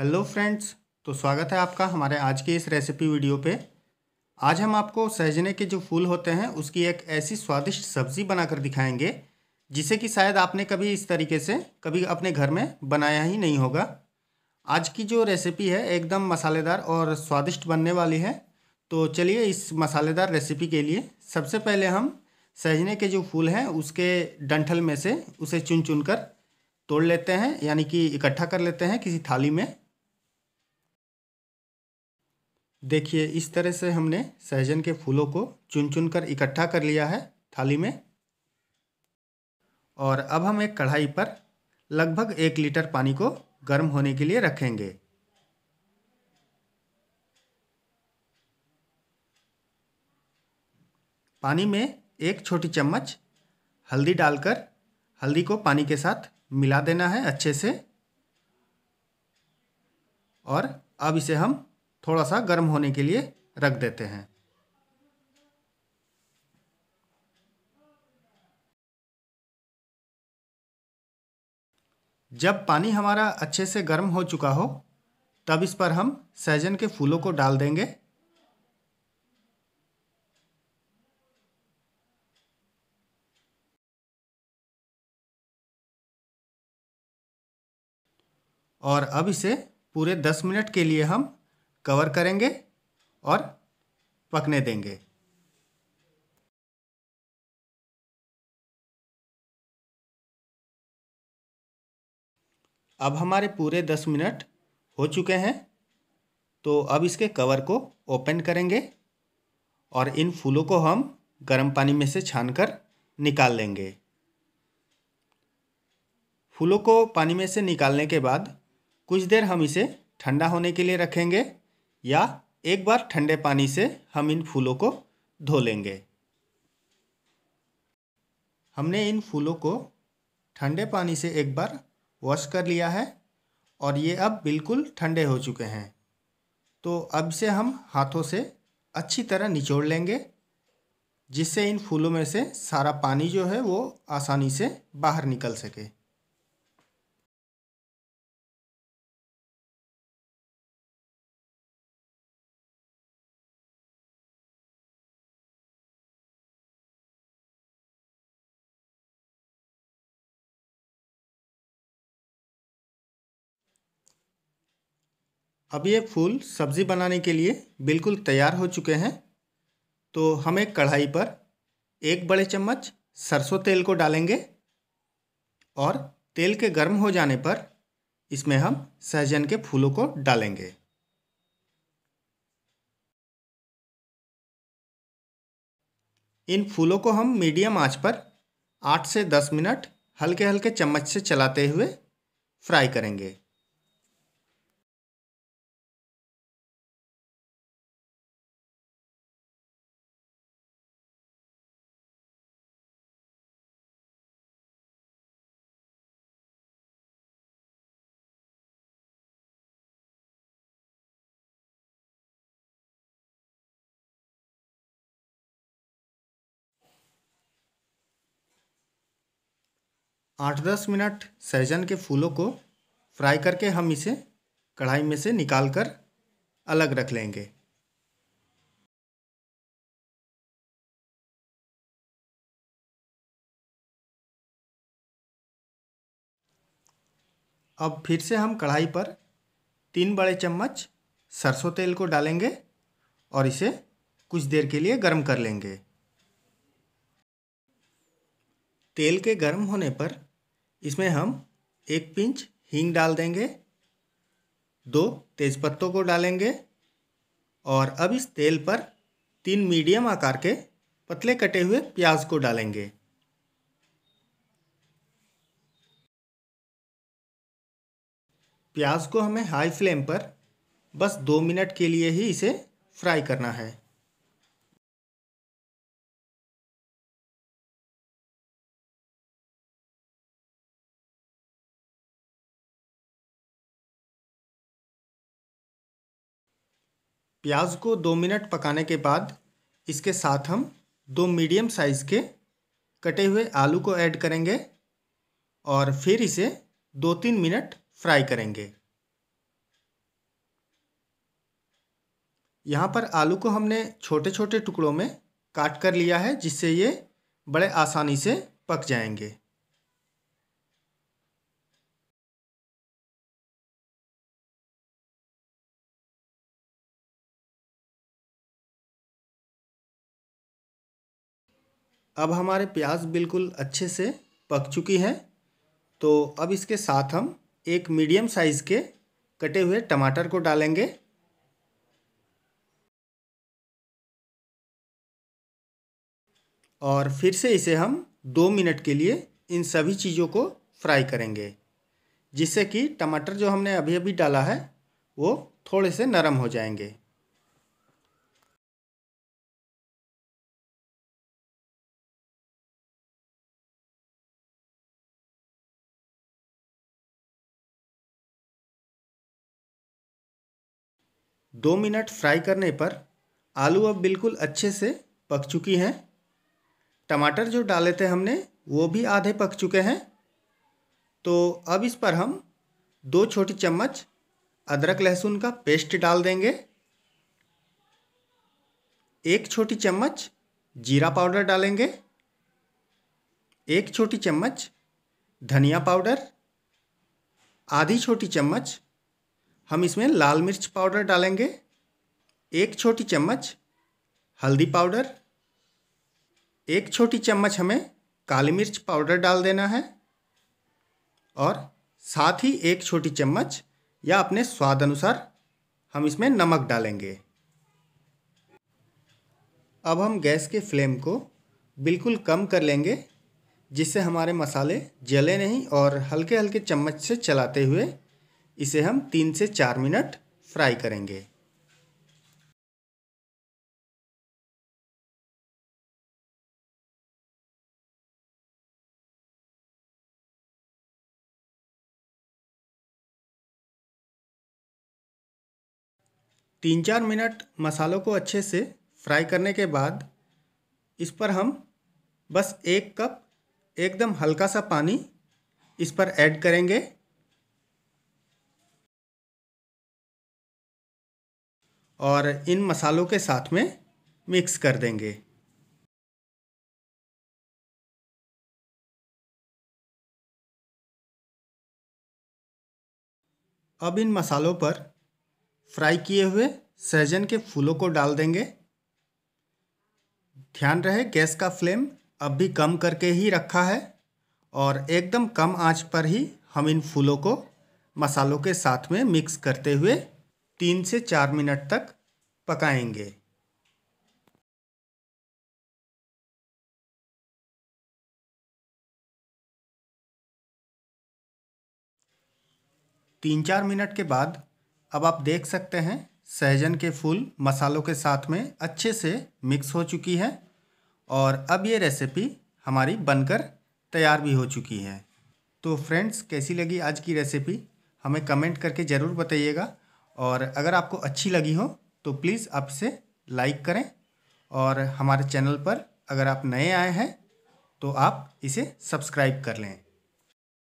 hello friends तो स्वागत है आपका हमारे आज के इस रेसिपी वीडियो पे आज हम आपको सहजने के जो फूल होते हैं उसकी एक ऐसी स्वादिष्ट सब्ज़ी बनाकर दिखाएंगे जिसे कि शायद आपने कभी इस तरीके से कभी अपने घर में बनाया ही नहीं होगा आज की जो रेसिपी है एकदम मसालेदार और स्वादिष्ट बनने वाली है तो चलिए इस मसालेदार रेसिपी के लिए सबसे पहले हम सहजने के जो फूल हैं उसके डंठल में से उसे चुन चुन कर तोड़ लेते हैं यानी कि इकट्ठा कर लेते हैं किसी थाली में देखिए इस तरह से हमने सहजन के फूलों को चुन चुन कर इकट्ठा कर लिया है थाली में और अब हम एक कढ़ाई पर लगभग एक लीटर पानी को गर्म होने के लिए रखेंगे पानी में एक छोटी चम्मच हल्दी डालकर हल्दी को पानी के साथ मिला देना है अच्छे से और अब इसे हम थोड़ा सा गर्म होने के लिए रख देते हैं जब पानी हमारा अच्छे से गर्म हो चुका हो तब इस पर हम सहजन के फूलों को डाल देंगे और अब इसे पूरे दस मिनट के लिए हम कवर करेंगे और पकने देंगे अब हमारे पूरे दस मिनट हो चुके हैं तो अब इसके कवर को ओपन करेंगे और इन फूलों को हम गर्म पानी में से छानकर निकाल लेंगे फूलों को पानी में से निकालने के बाद कुछ देर हम इसे ठंडा होने के लिए रखेंगे या एक बार ठंडे पानी से हम इन फूलों को धो लेंगे हमने इन फूलों को ठंडे पानी से एक बार वॉश कर लिया है और ये अब बिल्कुल ठंडे हो चुके हैं तो अब से हम हाथों से अच्छी तरह निचोड़ लेंगे जिससे इन फूलों में से सारा पानी जो है वो आसानी से बाहर निकल सके अब ये फूल सब्ज़ी बनाने के लिए बिल्कुल तैयार हो चुके हैं तो हम एक कढ़ाई पर एक बड़े चम्मच सरसों तेल को डालेंगे और तेल के गर्म हो जाने पर इसमें हम सहजन के फूलों को डालेंगे इन फूलों को हम मीडियम आंच पर आठ से दस मिनट हल्के हल्के चम्मच से चलाते हुए फ्राई करेंगे आठ दस मिनट सहजन के फूलों को फ्राई करके हम इसे कढ़ाई में से निकाल कर अलग रख लेंगे अब फिर से हम कढ़ाई पर तीन बड़े चम्मच सरसों तेल को डालेंगे और इसे कुछ देर के लिए गर्म कर लेंगे तेल के गर्म होने पर इसमें हम एक पिंच हींग डाल देंगे दो तेज़पत्तों को डालेंगे और अब इस तेल पर तीन मीडियम आकार के पतले कटे हुए प्याज को डालेंगे प्याज को हमें हाई फ्लेम पर बस दो मिनट के लिए ही इसे फ्राई करना है प्याज को दो मिनट पकाने के बाद इसके साथ हम दो मीडियम साइज़ के कटे हुए आलू को ऐड करेंगे और फिर इसे दो तीन मिनट फ्राई करेंगे यहाँ पर आलू को हमने छोटे छोटे टुकड़ों में काट कर लिया है जिससे ये बड़े आसानी से पक जाएंगे अब हमारे प्याज बिल्कुल अच्छे से पक चुकी है तो अब इसके साथ हम एक मीडियम साइज़ के कटे हुए टमाटर को डालेंगे और फिर से इसे हम दो मिनट के लिए इन सभी चीज़ों को फ्राई करेंगे जिससे कि टमाटर जो हमने अभी अभी डाला है वो थोड़े से नरम हो जाएंगे दो मिनट फ्राई करने पर आलू अब बिल्कुल अच्छे से पक चुकी हैं टमाटर जो डाले थे हमने वो भी आधे पक चुके हैं तो अब इस पर हम दो छोटी चम्मच अदरक लहसुन का पेस्ट डाल देंगे एक छोटी चम्मच जीरा पाउडर डालेंगे एक छोटी चम्मच धनिया पाउडर आधी छोटी चम्मच हम इसमें लाल मिर्च पाउडर डालेंगे एक छोटी चम्मच हल्दी पाउडर एक छोटी चम्मच हमें काली मिर्च पाउडर डाल देना है और साथ ही एक छोटी चम्मच या अपने स्वाद अनुसार हम इसमें नमक डालेंगे अब हम गैस के फ्लेम को बिल्कुल कम कर लेंगे जिससे हमारे मसाले जले नहीं और हल्के हल्के चम्मच से चलाते हुए इसे हम तीन से चार मिनट फ्राई करेंगे तीन चार मिनट मसालों को अच्छे से फ्राई करने के बाद इस पर हम बस एक कप एकदम हल्का सा पानी इस पर ऐड करेंगे और इन मसालों के साथ में मिक्स कर देंगे अब इन मसालों पर फ्राई किए हुए सहजन के फूलों को डाल देंगे ध्यान रहे गैस का फ्लेम अब भी कम करके ही रखा है और एकदम कम आंच पर ही हम इन फूलों को मसालों के साथ में मिक्स करते हुए तीन से चार मिनट तक पकाएंगे तीन चार मिनट के बाद अब आप देख सकते हैं सहजन के फूल मसालों के साथ में अच्छे से मिक्स हो चुकी है और अब ये रेसिपी हमारी बनकर तैयार भी हो चुकी है तो फ्रेंड्स कैसी लगी आज की रेसिपी हमें कमेंट करके ज़रूर बताइएगा और अगर आपको अच्छी लगी हो तो प्लीज़ आप इसे लाइक करें और हमारे चैनल पर अगर आप नए आए हैं तो आप इसे सब्सक्राइब कर लें